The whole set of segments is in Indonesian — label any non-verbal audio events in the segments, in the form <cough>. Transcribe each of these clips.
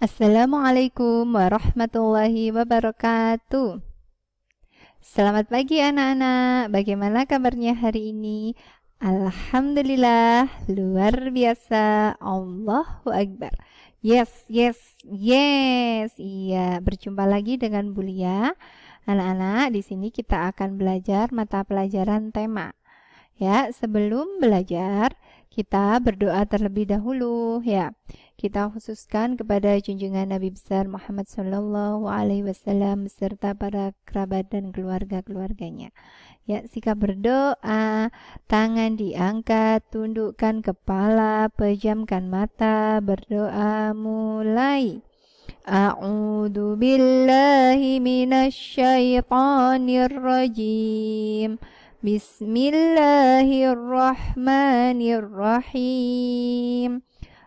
Assalamualaikum warahmatullahi wabarakatuh. Selamat pagi anak-anak. Bagaimana kabarnya hari ini? Alhamdulillah, luar biasa. Allahu akbar. Yes, yes, yes. Iya, berjumpa lagi dengan Bulia. Anak-anak, di sini kita akan belajar mata pelajaran tema. Ya, sebelum belajar, kita berdoa terlebih dahulu ya kita khususkan kepada junjungan Nabi besar Muhammad Shallallahu Alaihi Wasallam beserta para kerabat dan keluarga-keluarganya. Ya, sikap berdoa, tangan diangkat, tundukkan kepala, pejamkan mata, berdoa mulai. A'udhu billahi minasyaitonir rajim. Bismillahirrahmanirrahim.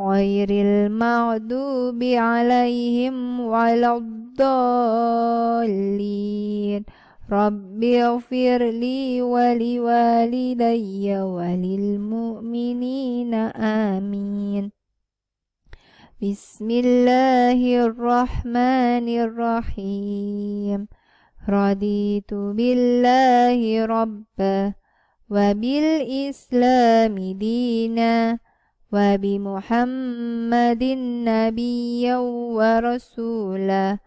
غير المغضوب عليهم ولا الضالين رب اغفر لي ولوالدي وللمؤمنين آمين بسم الله الرحمن الرحيم رضيت بالله ربا وبالإسلام دينا وبمحمد نبيا ورسولا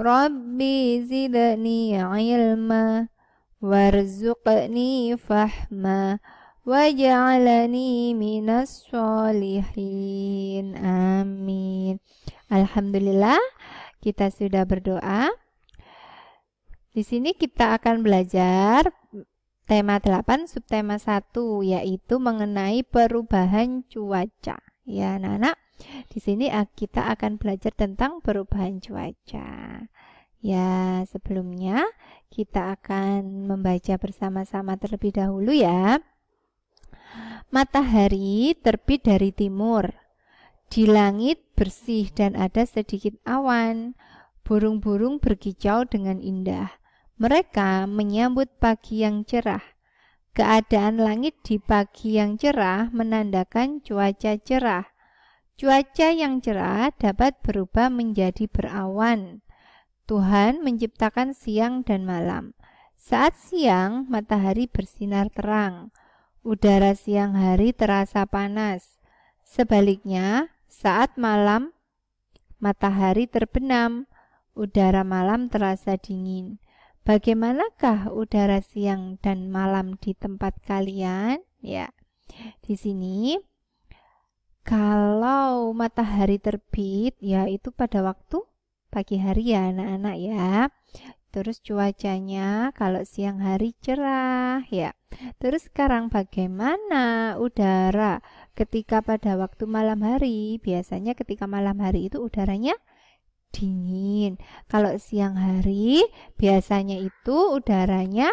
ربي زدني علما وارزقني فهما واجعلني من الصالحين amin alhamdulillah kita sudah berdoa di sini kita akan belajar tema 8 subtema 1 yaitu mengenai perubahan cuaca. Ya, anak-anak, di sini kita akan belajar tentang perubahan cuaca. Ya, sebelumnya kita akan membaca bersama-sama terlebih dahulu ya. Matahari terbit dari timur. Di langit bersih dan ada sedikit awan. Burung-burung berkicau dengan indah mereka menyambut pagi yang cerah. Keadaan langit di pagi yang cerah menandakan cuaca cerah. Cuaca yang cerah dapat berubah menjadi berawan. Tuhan menciptakan siang dan malam. Saat siang, matahari bersinar terang. Udara siang hari terasa panas. Sebaliknya, saat malam, matahari terbenam, udara malam terasa dingin. Bagaimanakah udara siang dan malam di tempat kalian? Ya. Di sini kalau matahari terbit ya itu pada waktu pagi hari ya anak-anak ya. Terus cuacanya kalau siang hari cerah ya. Terus sekarang bagaimana udara ketika pada waktu malam hari? Biasanya ketika malam hari itu udaranya dingin. Kalau siang hari biasanya itu udaranya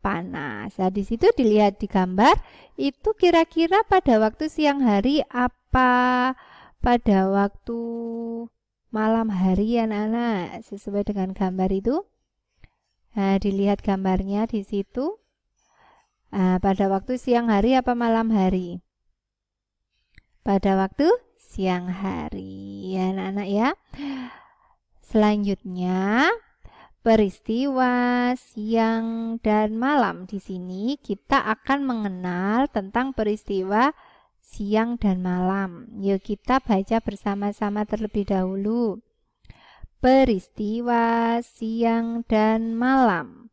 panas. Nah, di situ dilihat di gambar itu kira-kira pada waktu siang hari apa pada waktu malam hari ya anak-anak sesuai dengan gambar itu. Nah, dilihat gambarnya di situ. Nah, pada waktu siang hari apa malam hari? Pada waktu siang hari ya anak-anak ya. Selanjutnya, peristiwa siang dan malam. Di sini kita akan mengenal tentang peristiwa siang dan malam. Yuk kita baca bersama-sama terlebih dahulu. Peristiwa siang dan malam.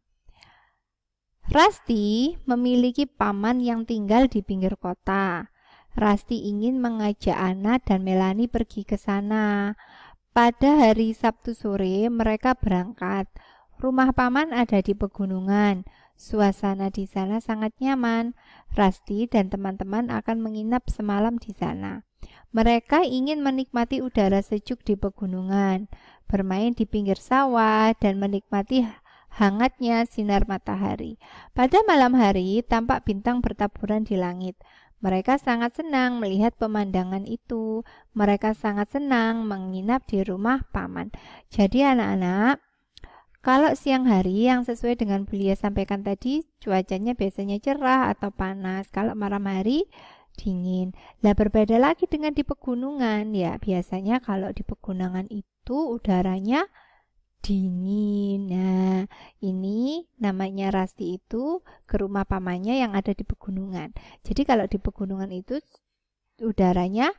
Rasti memiliki paman yang tinggal di pinggir kota. Rasti ingin mengajak Ana dan Melani pergi ke sana. Pada hari Sabtu sore mereka berangkat. Rumah paman ada di pegunungan. Suasana di sana sangat nyaman. Rasti dan teman-teman akan menginap semalam di sana. Mereka ingin menikmati udara sejuk di pegunungan, bermain di pinggir sawah, dan menikmati hangatnya sinar matahari. Pada malam hari, tampak bintang bertaburan di langit. Mereka sangat senang melihat pemandangan itu. Mereka sangat senang menginap di rumah paman. Jadi anak-anak, kalau siang hari yang sesuai dengan beliau sampaikan tadi, cuacanya biasanya cerah atau panas. Kalau malam hari, dingin. Lah berbeda lagi dengan di pegunungan ya. Biasanya kalau di pegunungan itu udaranya dingin. Nah, ini namanya Rasti itu ke rumah pamannya yang ada di pegunungan. Jadi kalau di pegunungan itu udaranya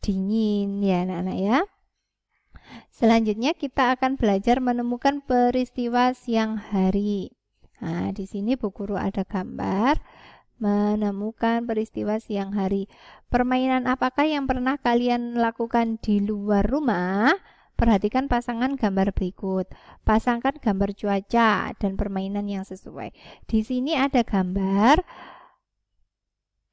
dingin ya anak-anak ya. Selanjutnya kita akan belajar menemukan peristiwa siang hari. Nah, di sini Bu Guru ada gambar menemukan peristiwa siang hari. Permainan apakah yang pernah kalian lakukan di luar rumah? Perhatikan pasangan gambar berikut. Pasangkan gambar cuaca dan permainan yang sesuai. Di sini ada gambar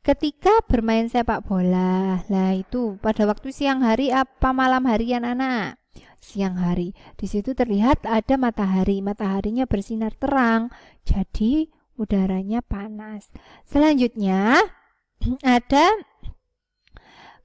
ketika bermain sepak bola. Lah itu pada waktu siang hari apa malam hari anak-anak? Siang hari. Di situ terlihat ada matahari. Mataharinya bersinar terang. Jadi udaranya panas. Selanjutnya <clears throat> ada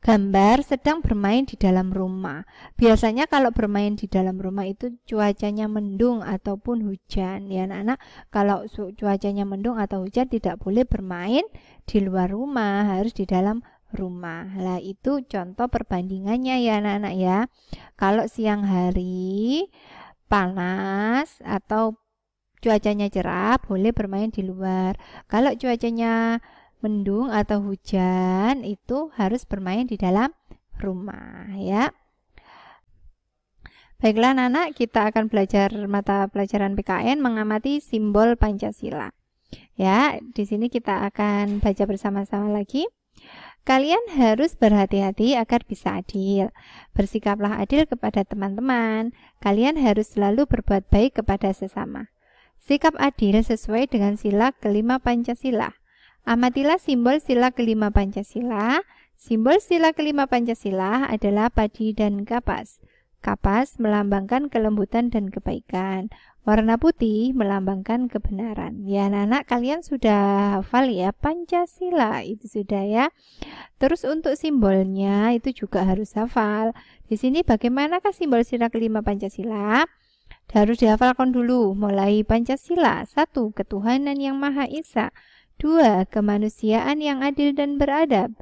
Gambar sedang bermain di dalam rumah. Biasanya kalau bermain di dalam rumah itu cuacanya mendung ataupun hujan. Ya anak-anak, kalau cuacanya mendung atau hujan tidak boleh bermain di luar rumah, harus di dalam rumah. Lah itu contoh perbandingannya ya anak-anak ya. Kalau siang hari panas atau cuacanya cerah, boleh bermain di luar. Kalau cuacanya mendung atau hujan itu harus bermain di dalam rumah ya. Baiklah anak, kita akan belajar mata pelajaran PKN mengamati simbol Pancasila. Ya, di sini kita akan baca bersama-sama lagi. Kalian harus berhati-hati agar bisa adil. Bersikaplah adil kepada teman-teman. Kalian harus selalu berbuat baik kepada sesama. Sikap adil sesuai dengan sila kelima Pancasila. Amatilah simbol sila kelima Pancasila. Simbol sila kelima Pancasila adalah padi dan kapas. Kapas melambangkan kelembutan dan kebaikan. Warna putih melambangkan kebenaran. Ya anak-anak kalian sudah hafal ya Pancasila itu sudah ya. Terus untuk simbolnya itu juga harus hafal. Di sini bagaimanakah simbol sila kelima Pancasila? Harus dihafalkan dulu mulai Pancasila satu Ketuhanan yang Maha Esa 2. Kemanusiaan yang adil dan beradab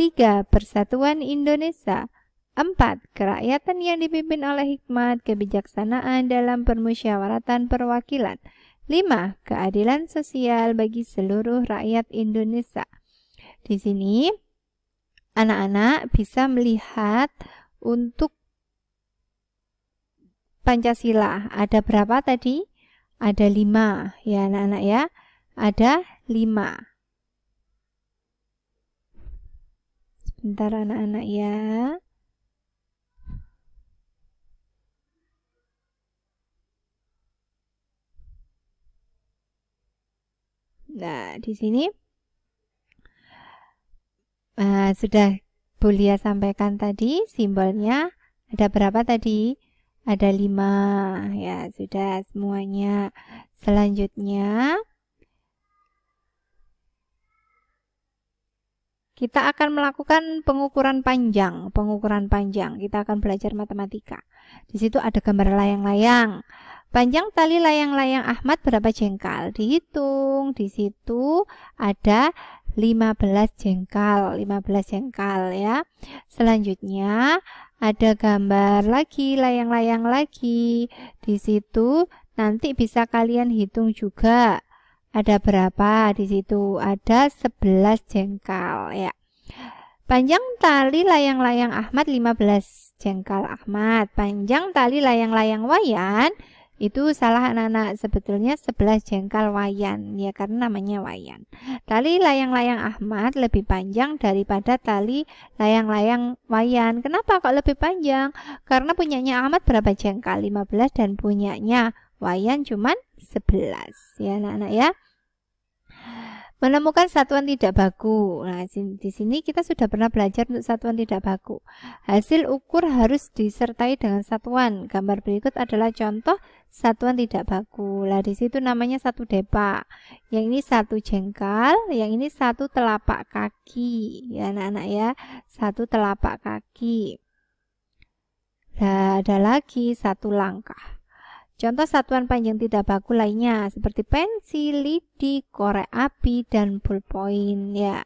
3. Persatuan Indonesia 4. Kerakyatan yang dipimpin oleh hikmat, kebijaksanaan dalam permusyawaratan perwakilan 5. Keadilan sosial bagi seluruh rakyat Indonesia Di sini, anak-anak bisa melihat untuk Pancasila ada berapa tadi? Ada 5 ya anak-anak ya Ada 5. Sebentar anak-anak ya. Nah, di sini uh, sudah Bulia sampaikan tadi simbolnya ada berapa tadi? Ada lima ya sudah semuanya. Selanjutnya Kita akan melakukan pengukuran panjang, pengukuran panjang. Kita akan belajar matematika. Di situ ada gambar layang-layang. Panjang tali layang-layang Ahmad berapa jengkal? Dihitung. Di situ ada 15 jengkal, 15 jengkal ya. Selanjutnya ada gambar lagi, layang-layang lagi. Di situ nanti bisa kalian hitung juga. Ada berapa di situ? Ada 11 jengkal ya. Panjang tali layang-layang Ahmad 15 jengkal Ahmad. Panjang tali layang-layang Wayan itu salah anak-anak sebetulnya 11 jengkal wayan ya karena namanya wayan tali layang-layang Ahmad lebih panjang daripada tali layang-layang wayan kenapa kok lebih panjang karena punyanya Ahmad berapa jengkal 15 dan punyanya Wayan cuman 11 ya anak-anak ya. Menemukan satuan tidak baku. Nah, di sini kita sudah pernah belajar untuk satuan tidak baku. Hasil ukur harus disertai dengan satuan. Gambar berikut adalah contoh satuan tidak baku. Lah di situ namanya satu depa. Yang ini satu jengkal, yang ini satu telapak kaki. Ya anak-anak ya, satu telapak kaki. Nah, ada lagi satu langkah. Contoh satuan panjang tidak baku lainnya seperti pensil, lidi, korek api, dan pulpoin ya.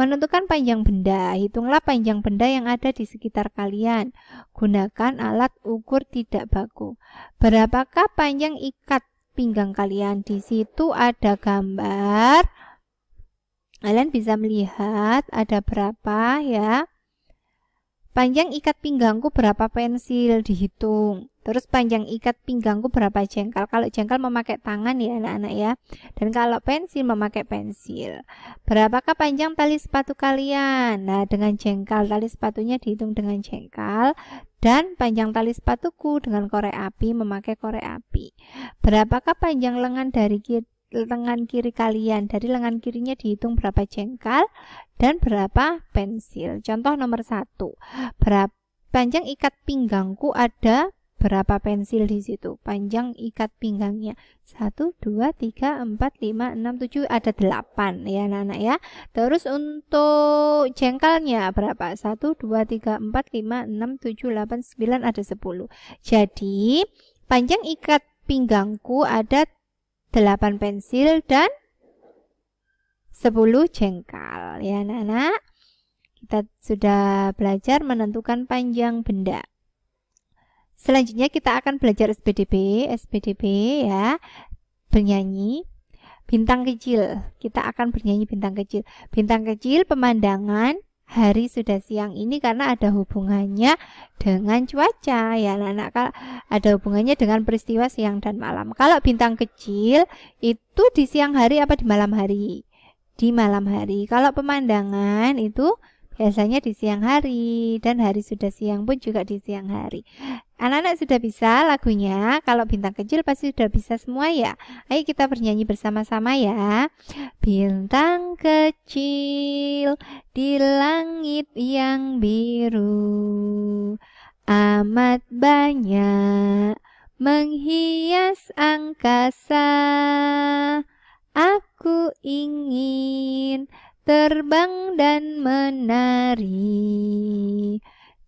Menentukan panjang benda, hitunglah panjang benda yang ada di sekitar kalian. Gunakan alat ukur tidak baku. Berapakah panjang ikat pinggang kalian? Di situ ada gambar. Kalian bisa melihat ada berapa ya. Panjang ikat pinggangku berapa pensil dihitung. Terus panjang ikat pinggangku berapa jengkal? Kalau jengkal memakai tangan ya anak-anak ya. Dan kalau pensil memakai pensil. Berapakah panjang tali sepatu kalian? Nah, dengan jengkal tali sepatunya dihitung dengan jengkal dan panjang tali sepatuku dengan korek api memakai korek api. Berapakah panjang lengan dari kita? lengan kiri kalian. Dari lengan kirinya dihitung berapa jengkal dan berapa pensil. Contoh nomor satu. Berapa panjang ikat pinggangku ada berapa pensil di situ? Panjang ikat pinggangnya. 1 2 3 4 5 6 7 ada 8 ya anak-anak ya. Terus untuk jengkalnya berapa? 1 2 3 4 5 6 7 8 9 ada 10. Jadi panjang ikat pinggangku ada 8 pensil dan 10 jengkal ya anak-anak. Kita sudah belajar menentukan panjang benda. Selanjutnya kita akan belajar SPDB, SPDB ya, bernyanyi bintang kecil. Kita akan bernyanyi bintang kecil. Bintang kecil pemandangan hari sudah siang ini karena ada hubungannya dengan cuaca ya anak-anak ada hubungannya dengan peristiwa siang dan malam kalau bintang kecil itu di siang hari apa di malam hari di malam hari kalau pemandangan itu biasanya di siang hari dan hari sudah siang pun juga di siang hari. Anak-anak sudah bisa lagunya, kalau bintang kecil pasti sudah bisa semua ya. Ayo kita bernyanyi bersama-sama ya. Bintang kecil di langit yang biru amat banyak menghias angkasa. Aku ingin terbang dan menari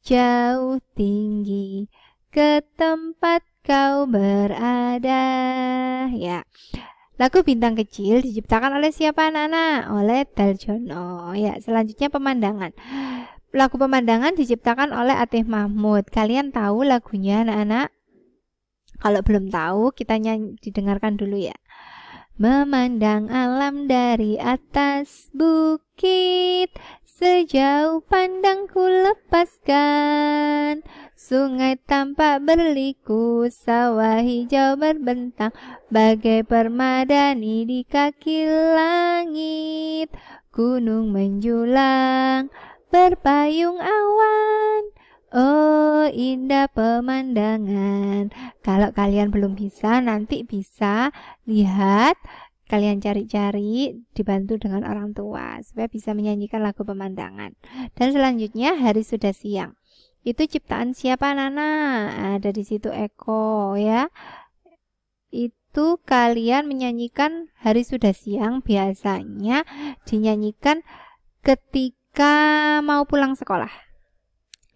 jauh tinggi ke tempat kau berada ya Lagu Bintang Kecil diciptakan oleh siapa anak-anak? Oleh Teljono Ya, selanjutnya pemandangan. Lagu pemandangan diciptakan oleh Atih Mahmud. Kalian tahu lagunya anak-anak? Kalau belum tahu, kita nyanyi, didengarkan dulu ya. Memandang alam dari atas bukit Sejauh pandangku lepaskan Sungai tampak berliku, sawah hijau berbentang Bagai permadani di kaki langit Gunung menjulang, berpayung awan Oh, indah pemandangan. Kalau kalian belum bisa, nanti bisa lihat kalian cari-cari dibantu dengan orang tua supaya bisa menyanyikan lagu pemandangan. Dan selanjutnya hari sudah siang. Itu ciptaan siapa Nana? Ada di situ Eko ya. Itu kalian menyanyikan hari sudah siang biasanya dinyanyikan ketika mau pulang sekolah.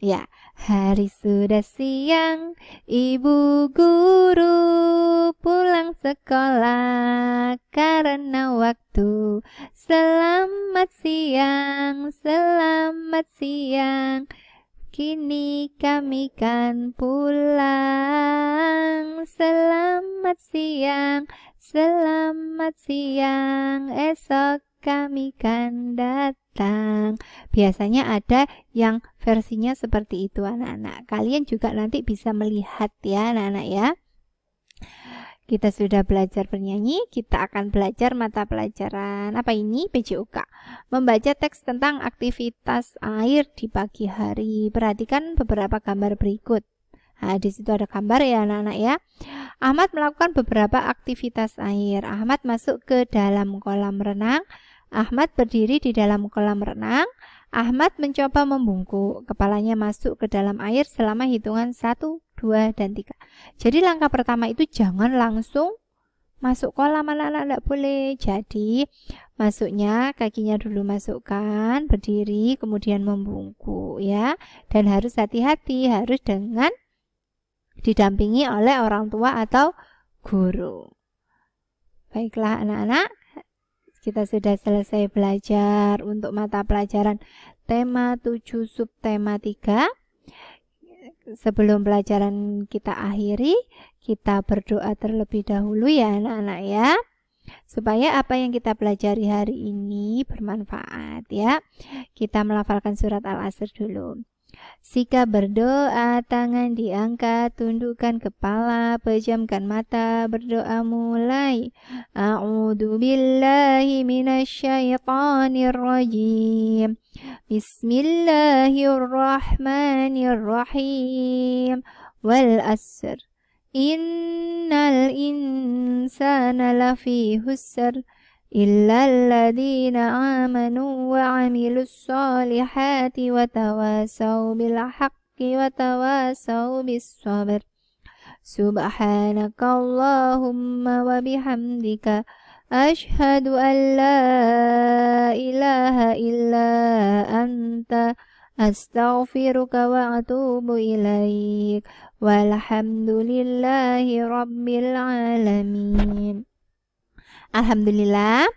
Ya. Hari sudah siang, ibu guru pulang sekolah karena waktu. Selamat siang, selamat siang. Kini kami kan pulang. Selamat siang, selamat siang. Esok kami kan datang. Biasanya ada yang versinya seperti itu anak-anak. Kalian juga nanti bisa melihat ya anak-anak ya. Kita sudah belajar bernyanyi, kita akan belajar mata pelajaran apa ini? PJOK. Membaca teks tentang aktivitas air di pagi hari. Perhatikan beberapa gambar berikut. Nah, di situ ada gambar ya anak-anak ya. Ahmad melakukan beberapa aktivitas air. Ahmad masuk ke dalam kolam renang Ahmad berdiri di dalam kolam renang. Ahmad mencoba membungkuk, kepalanya masuk ke dalam air selama hitungan 1, 2, dan 3. Jadi langkah pertama itu jangan langsung masuk kolam anak-anak tidak boleh. Jadi masuknya kakinya dulu masukkan, berdiri, kemudian membungkuk ya. Dan harus hati-hati, harus dengan didampingi oleh orang tua atau guru. Baiklah anak-anak, kita sudah selesai belajar untuk mata pelajaran tema 7 subtema 3. Sebelum pelajaran kita akhiri, kita berdoa terlebih dahulu ya anak-anak ya. Supaya apa yang kita pelajari hari ini bermanfaat ya. Kita melafalkan surat Al-Asr dulu. Sikap berdoa, tangan diangkat, tundukkan kepala, pejamkan mata, berdoa mulai. A'udhu billahi minasyaitonir rajim. Bismillahirrahmanirrahim. Wal asr. Innal insana lafi husr. إلا الذين آمنوا وعملوا الصالحات وتواسوا بالحق وتواسوا بالصبر سبحانك اللهم وبحمدك أشهد أن لا إله إلا أنت أستغفرك وأتوب إليك والحمد لله رب العالمين Alhamdulillah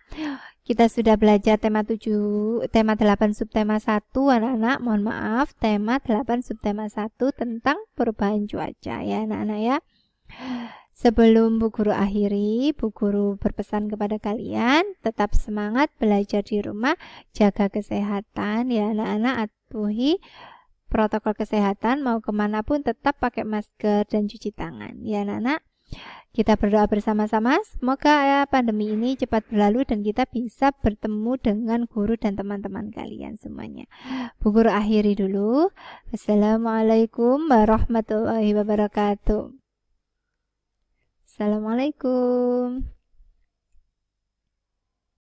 kita sudah belajar tema 7, tema 8 subtema 1 anak-anak. Mohon maaf, tema 8 subtema 1 tentang perubahan cuaca ya anak-anak ya. Sebelum Bu Guru akhiri, Bu Guru berpesan kepada kalian tetap semangat belajar di rumah, jaga kesehatan ya anak-anak, atuhi protokol kesehatan mau kemanapun tetap pakai masker dan cuci tangan ya anak-anak. Kita berdoa bersama-sama, semoga eh, pandemi ini cepat berlalu dan kita bisa bertemu dengan guru dan teman-teman kalian semuanya. Bu Guru akhiri dulu. Assalamualaikum warahmatullahi wabarakatuh. Assalamualaikum.